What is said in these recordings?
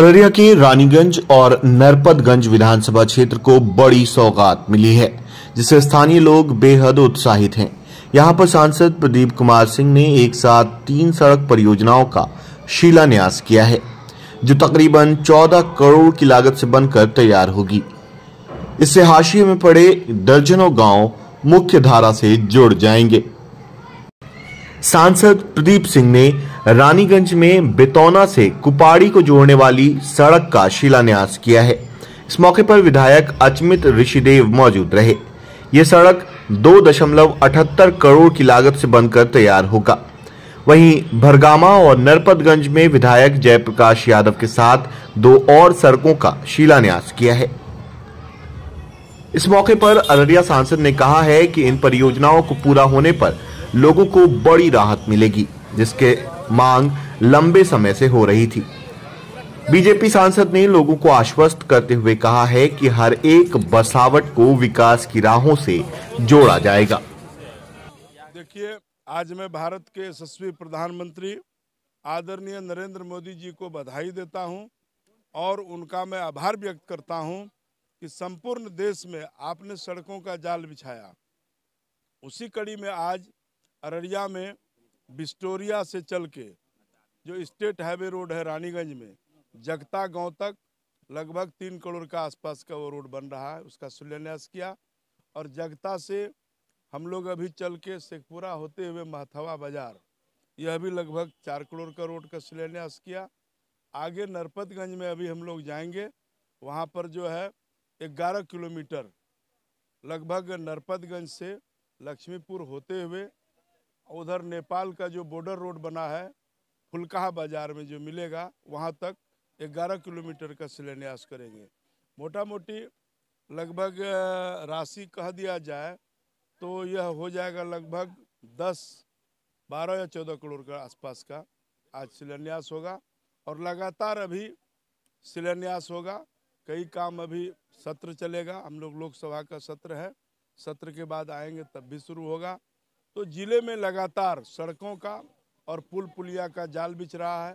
अररिया के रानीगंज और नरपतगंज विधानसभा क्षेत्र को बड़ी सौगात मिली है जिससे स्थानीय लोग बेहद उत्साहित हैं यहां पर सांसद प्रदीप कुमार सिंह ने एक साथ तीन सड़क परियोजनाओं का शिलान्यास किया है जो तकरीबन 14 करोड़ की लागत से बनकर तैयार होगी इससे हाशिए में पड़े दर्जनों गांव मुख्य धारा से जुड़ जाएंगे सांसद प्रदीप सिंह ने रानीगंज में बितौना से कुपाड़ी को जोड़ने वाली सड़क का शिलान्यास किया है इस मौके पर विधायक अचमित ऋषिदेव मौजूद रहे ये सड़क दो दशमलव अठहत्तर करोड़ की लागत से बनकर तैयार होगा वहीं भरगामा और नरपतगंज में विधायक जयप्रकाश यादव के साथ दो और सड़कों का शिलान्यास किया है इस मौके पर अररिया सांसद ने कहा है कि इन परियोजनाओं को पूरा होने पर लोगों को बड़ी राहत मिलेगी जिसके मांग लंबे समय से हो रही थी बीजेपी सांसद ने लोगों को आश्वस्त करते हुए कहा है कि हर एक बसावट को विकास की राहों से जोड़ा जाएगा देखिए आज मैं भारत के यशस्वी प्रधानमंत्री आदरणीय नरेंद्र मोदी जी को बधाई देता हूं और उनका मैं आभार व्यक्त करता हूं कि संपूर्ण देश में आपने सड़कों का जाल बिछाया उसी कड़ी में आज अररिया में बिस्टोरिया से चल के जो स्टेट हाईवे रोड है रानीगंज में जगता गांव तक लगभग तीन करोड़ का आसपास का वो रोड बन रहा है उसका शिलान्यास किया और जगता से हम लोग अभी चल के शेखपुरा होते हुए महथवा बाजार यह भी लगभग चार करोड़ का रोड का शिलान्यास किया आगे नरपतगंज में अभी हम लोग जाएंगे वहाँ पर जो है ग्यारह किलोमीटर लगभग नरपतगंज से लक्ष्मीपुर होते हुए उधर नेपाल का जो बॉर्डर रोड बना है फुलकाह बाज़ार में जो मिलेगा वहाँ तक 11 किलोमीटर का शिलान्यास करेंगे मोटा मोटी लगभग राशि कह दिया जाए तो यह हो जाएगा लगभग 10, 12 या 14 करोड़ के आसपास का आज शिलान्यास होगा और लगातार अभी शिलान्यास होगा कई काम अभी सत्र चलेगा हम लोग लोकसभा का सत्र है सत्र के बाद आएंगे तब भी शुरू होगा तो ज़िले में लगातार सड़कों का और पुल पुलिया का जाल बिछ रहा है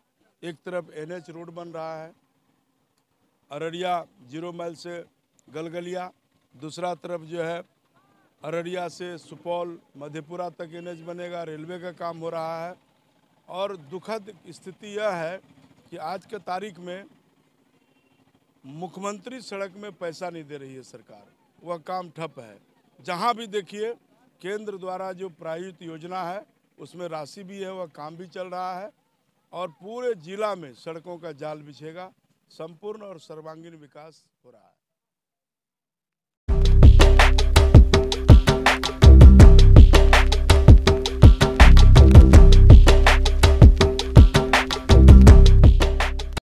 एक तरफ एनएच रोड बन रहा है अररिया जीरो माइल से गलगलिया दूसरा तरफ जो है अररिया से सुपौल मधेपुरा तक एनएच बनेगा रेलवे का काम हो रहा है और दुखद स्थिति यह है कि आज के तारीख में मुख्यमंत्री सड़क में पैसा नहीं दे रही है सरकार वह काम ठप है जहाँ भी देखिए केंद्र द्वारा जो प्रायोजित योजना है उसमें राशि भी है वह काम भी चल रहा है और पूरे जिला में सड़कों का जाल बिछेगा संपूर्ण और सर्वांगीण विकास हो रहा है